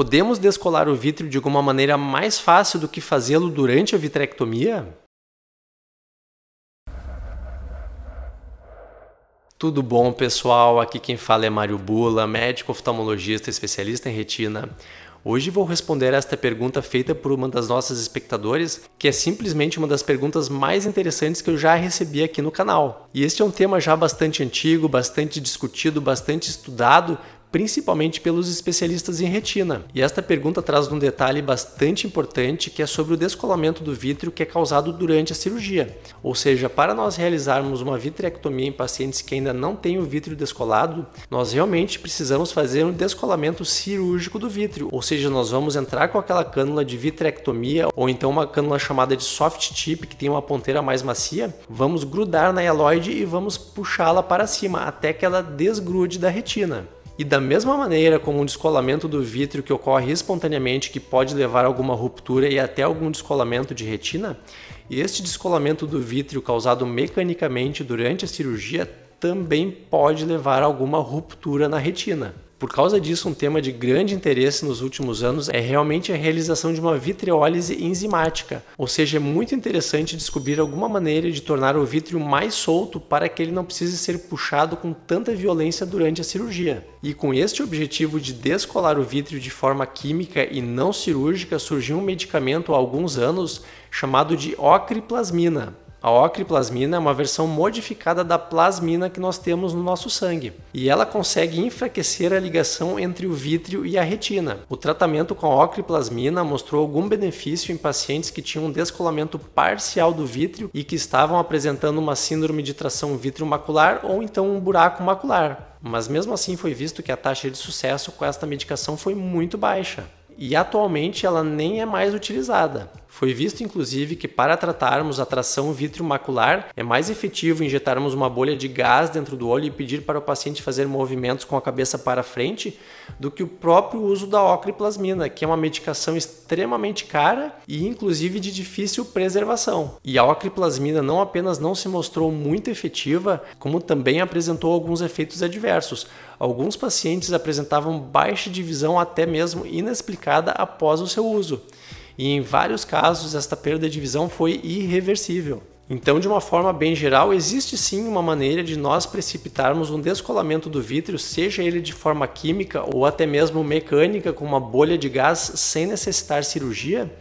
Podemos descolar o vítreo de alguma maneira mais fácil do que fazê-lo durante a vitrectomia? Tudo bom, pessoal? Aqui quem fala é Mário Bula, médico oftalmologista especialista em retina. Hoje vou responder esta pergunta feita por uma das nossas espectadores, que é simplesmente uma das perguntas mais interessantes que eu já recebi aqui no canal. E este é um tema já bastante antigo, bastante discutido, bastante estudado, principalmente pelos especialistas em retina. E esta pergunta traz um detalhe bastante importante que é sobre o descolamento do vítreo que é causado durante a cirurgia. Ou seja, para nós realizarmos uma vitrectomia em pacientes que ainda não têm o vítreo descolado, nós realmente precisamos fazer um descolamento cirúrgico do vítreo, ou seja, nós vamos entrar com aquela cânula de vitrectomia ou então uma cânula chamada de soft tip que tem uma ponteira mais macia, vamos grudar na eloide e vamos puxá-la para cima até que ela desgrude da retina. E da mesma maneira como um descolamento do vítreo que ocorre espontaneamente, que pode levar a alguma ruptura e até algum descolamento de retina, este descolamento do vítreo causado mecanicamente durante a cirurgia também pode levar a alguma ruptura na retina. Por causa disso, um tema de grande interesse nos últimos anos é realmente a realização de uma vitriólise enzimática, ou seja, é muito interessante descobrir alguma maneira de tornar o vítreo mais solto para que ele não precise ser puxado com tanta violência durante a cirurgia. E com este objetivo de descolar o vítreo de forma química e não cirúrgica, surgiu um medicamento há alguns anos chamado de ocriplasmina, a ocriplasmina é uma versão modificada da plasmina que nós temos no nosso sangue, e ela consegue enfraquecer a ligação entre o vítreo e a retina. O tratamento com a ocriplasmina mostrou algum benefício em pacientes que tinham um descolamento parcial do vítreo e que estavam apresentando uma síndrome de tração vítreo-macular ou então um buraco macular. Mas mesmo assim foi visto que a taxa de sucesso com esta medicação foi muito baixa e atualmente ela nem é mais utilizada. Foi visto, inclusive, que para tratarmos a tração macular é mais efetivo injetarmos uma bolha de gás dentro do olho e pedir para o paciente fazer movimentos com a cabeça para frente do que o próprio uso da ocriplasmina, que é uma medicação extremamente cara e, inclusive, de difícil preservação. E a ocriplasmina não apenas não se mostrou muito efetiva, como também apresentou alguns efeitos adversos. Alguns pacientes apresentavam baixa divisão até mesmo inexplicada após o seu uso e em vários casos esta perda de visão foi irreversível. Então, de uma forma bem geral, existe sim uma maneira de nós precipitarmos um descolamento do vítreo, seja ele de forma química ou até mesmo mecânica, com uma bolha de gás sem necessitar cirurgia,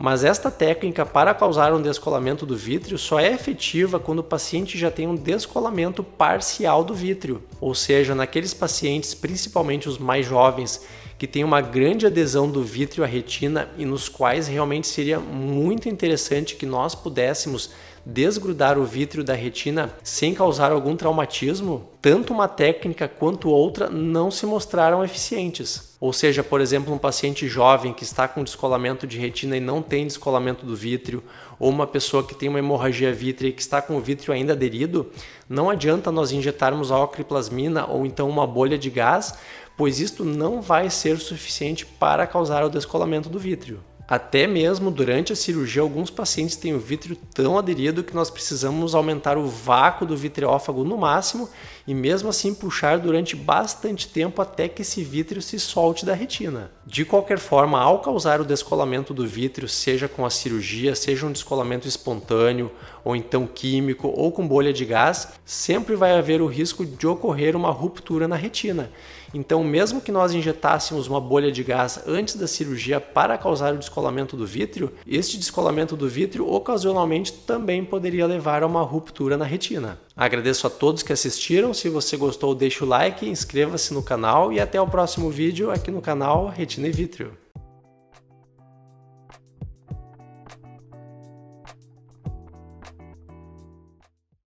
mas esta técnica para causar um descolamento do vítreo só é efetiva quando o paciente já tem um descolamento parcial do vítreo, ou seja, naqueles pacientes, principalmente os mais jovens, que tem uma grande adesão do vítreo à retina e nos quais realmente seria muito interessante que nós pudéssemos desgrudar o vítreo da retina sem causar algum traumatismo, tanto uma técnica quanto outra não se mostraram eficientes. Ou seja, por exemplo, um paciente jovem que está com descolamento de retina e não tem descolamento do vítreo, ou uma pessoa que tem uma hemorragia vítrea e que está com o vítreo ainda aderido, não adianta nós injetarmos a ocliplasmina ou então uma bolha de gás, pois isto não vai ser suficiente para causar o descolamento do vítreo. Até mesmo durante a cirurgia, alguns pacientes têm o vítreo tão aderido que nós precisamos aumentar o vácuo do vitreófago no máximo e mesmo assim puxar durante bastante tempo até que esse vítreo se solte da retina. De qualquer forma, ao causar o descolamento do vítreo, seja com a cirurgia, seja um descolamento espontâneo ou então químico ou com bolha de gás, sempre vai haver o risco de ocorrer uma ruptura na retina. Então, mesmo que nós injetássemos uma bolha de gás antes da cirurgia para causar o descolamento do vítreo, este descolamento do vítreo ocasionalmente também poderia levar a uma ruptura na retina. Agradeço a todos que assistiram. Se você gostou, deixa o like, inscreva-se no canal e até o próximo vídeo aqui no canal Retina e Vítreo.